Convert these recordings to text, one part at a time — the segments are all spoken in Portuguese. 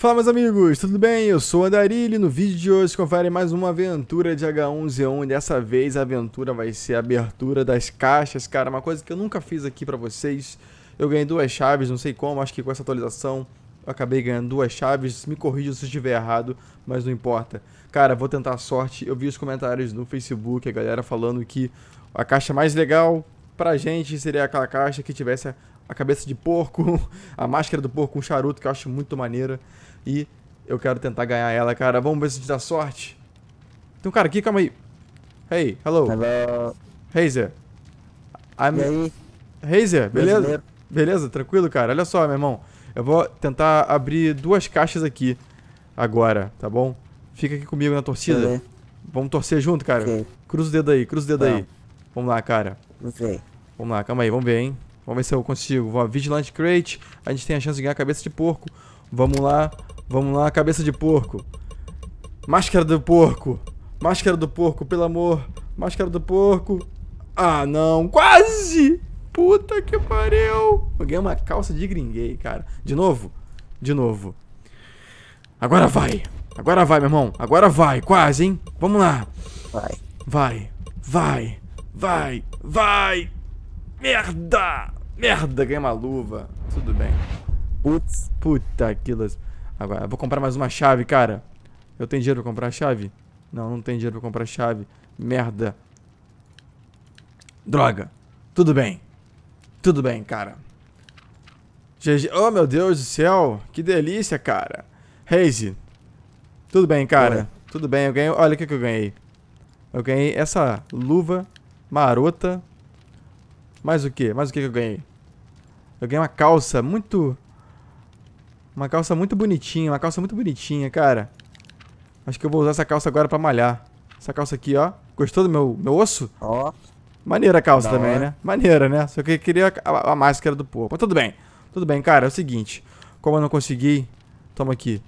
Fala meus amigos, tudo bem? Eu sou o Andarilho e no vídeo de hoje confere mais uma aventura de H1Z1 Dessa vez a aventura vai ser a abertura das caixas, cara, uma coisa que eu nunca fiz aqui pra vocês Eu ganhei duas chaves, não sei como, acho que com essa atualização eu acabei ganhando duas chaves, me corrija se estiver errado, mas não importa Cara, vou tentar a sorte, eu vi os comentários no Facebook, a galera falando que a caixa mais legal pra gente seria aquela caixa que tivesse a cabeça de porco, a máscara do porco com um charuto, que eu acho muito maneira. E eu quero tentar ganhar ela, cara. Vamos ver se dá sorte. Tem então, um cara aqui, calma aí. Hey, hello. Hello. Razer. I'm... E aí? Razer, beleza? Beleza, tranquilo, cara? Olha só, meu irmão. Eu vou tentar abrir duas caixas aqui agora, tá bom? Fica aqui comigo na torcida. Vamos torcer junto, cara. Okay. Cruza o dedo aí, cruza o dedo Não. Tá. aí. Vamos lá, cara. Não sei. Vamos lá, calma aí, vamos ver, hein? Vamos ver se eu consigo. Vamos, Vigilante Crate. A gente tem a chance de ganhar cabeça de porco. Vamos lá. Vamos lá, cabeça de porco. Máscara do porco. Máscara do porco, pelo amor. Máscara do porco. Ah, não. Quase! Puta que pariu. Eu ganhei uma calça de gringuei, cara. De novo? De novo. Agora vai. Agora vai, meu irmão. Agora vai. Quase, hein? Vamos lá. Vai. Vai. Vai. Vai. Vai. Merda! Merda, ganhei uma luva. Tudo bem. Putz, puta que Agora, Agora, vou comprar mais uma chave, cara. Eu tenho dinheiro pra comprar chave? Não, não tenho dinheiro pra comprar chave. Merda. Droga. Tudo bem. Tudo bem, cara. GG. Oh, meu Deus do céu. Que delícia, cara. Raze. Tudo bem, cara. Oi. Tudo bem, eu ganhei. Olha o que, que eu ganhei. Eu ganhei essa luva marota mais o que Mais o que eu ganhei? Eu ganhei uma calça muito... Uma calça muito bonitinha, uma calça muito bonitinha, cara. Acho que eu vou usar essa calça agora pra malhar. Essa calça aqui, ó. Gostou do meu, meu osso? Ó. Maneira a calça Não, também, é. né? Maneira, né? Só que eu queria a, a, a máscara do porco. Mas tudo bem. Tudo bem, cara. É o seguinte. Como eu não consegui... Toma aqui.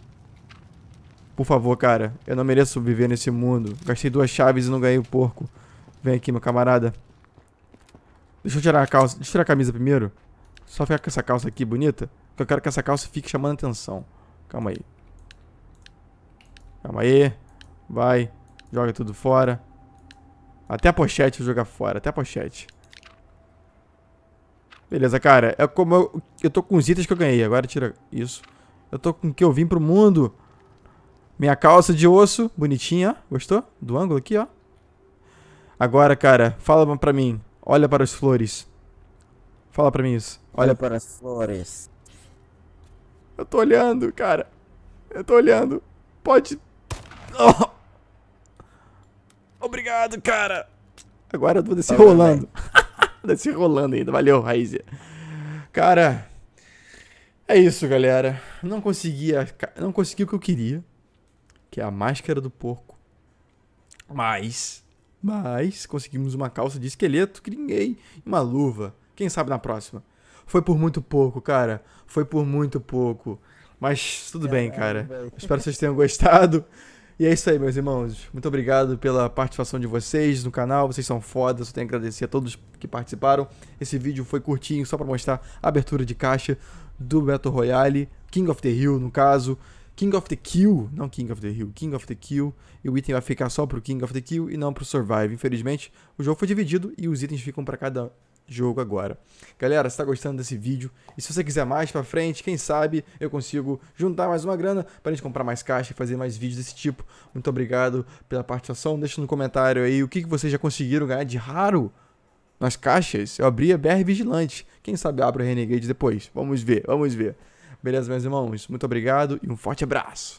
Por favor, cara. Eu não mereço viver nesse mundo. Gastei duas chaves e não ganhei o porco. Vem aqui, meu camarada. Deixa eu tirar a calça. Deixa eu tirar a camisa primeiro. Só ficar com essa calça aqui bonita. Porque eu quero que essa calça fique chamando atenção. Calma aí. Calma aí. Vai. Joga tudo fora. Até a pochete eu vou jogar fora. Até a pochete. Beleza, cara. É como eu, eu tô com os itens que eu ganhei. Agora tira isso. Eu tô com o que eu vim pro mundo. Minha calça de osso. Bonitinha. Gostou? Do ângulo aqui, ó. Agora, cara. Fala pra mim. Olha para as flores. Fala para mim isso. Olha, para as flores. Eu tô olhando, cara. Eu tô olhando. Pode. Oh. Obrigado, cara. Agora eu vou descer tá rolando. descer rolando ainda. Valeu, Raízia. Cara, é isso, galera. Não conseguia. não consegui o que eu queria, que é a máscara do porco. Mas mas conseguimos uma calça de esqueleto, cringuei, e uma luva. Quem sabe na próxima. Foi por muito pouco, cara. Foi por muito pouco. Mas tudo é, bem, cara. É, Espero que vocês tenham gostado. E é isso aí, meus irmãos. Muito obrigado pela participação de vocês no canal. Vocês são foda. Só tenho a agradecer a todos que participaram. Esse vídeo foi curtinho, só para mostrar a abertura de caixa do Battle Royale, King of the Hill, no caso. King of the Kill, não King of the Hill, King of the Kill, e o item vai ficar só pro King of the Kill e não pro Survive. Infelizmente, o jogo foi dividido e os itens ficam para cada jogo agora. Galera, se está gostando desse vídeo e se você quiser mais para frente, quem sabe eu consigo juntar mais uma grana para a gente comprar mais caixa e fazer mais vídeos desse tipo. Muito obrigado pela participação. Deixa no comentário aí o que, que vocês já conseguiram ganhar de raro nas caixas. Eu abri a BR Vigilante. Quem sabe abro a Renegade depois. Vamos ver, vamos ver. Beleza, meus irmãos? Muito obrigado e um forte abraço.